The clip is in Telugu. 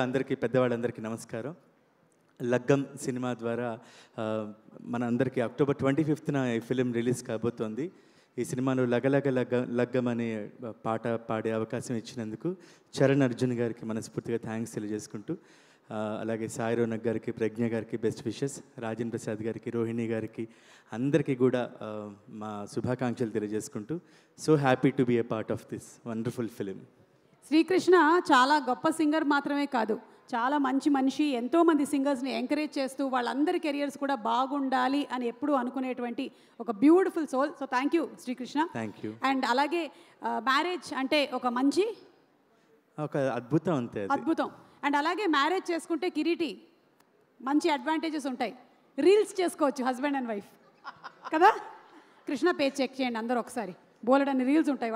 అందరికీ పెద్దవాళ్ళందరికీ నమస్కారం లగ్గం సినిమా ద్వారా మనందరికీ అక్టోబర్ ట్వంటీ ఫిఫ్త్న ఈ ఫిలిం రిలీజ్ కాబోతోంది ఈ సినిమాలో లగలగ లగ్గ లగ్గం అనే పాట పాడే అవకాశం ఇచ్చినందుకు చరణ్ అర్జున్ గారికి మనస్ఫూర్తిగా థ్యాంక్స్ తెలియజేసుకుంటూ అలాగే సాయి రోనక్ గారికి ప్రజ్ఞ గారికి బెస్ట్ విషెస్ రాజన్ ప్రసాద్ గారికి రోహిణి గారికి అందరికీ కూడా మా శుభాకాంక్షలు తెలియజేసుకుంటూ so happy to be a part of this wonderful film Srikrishna చాలా గొప్ప సింగర్ మాత్రమే కాదు చాలా మంచి మనిషి ఎంతోమంది సింగర్స్ని ఎంకరేజ్ చేస్తూ వాళ్ళందరి కెరియర్స్ కూడా బాగుండాలి అని ఎప్పుడు అనుకునేటువంటి ఒక beautiful soul so thank you Srikrishna thank you and అలాగే మ్యారేజ్ అంటే ఒక మంచి ఒక అద్భుతం అంతే అద్భుతం అండ్ అలాగే మ్యారేజ్ చేసుకుంటే కిరీటి మంచి అడ్వాంటేజెస్ ఉంటాయి రీల్స్ చేసుకోవచ్చు హస్బెండ్ అండ్ వైఫ్ కదా కృష్ణ పేజ్ చెక్ చేయండి అందరూ ఒకసారి బోలెడన్ని రీల్స్ ఉంటాయి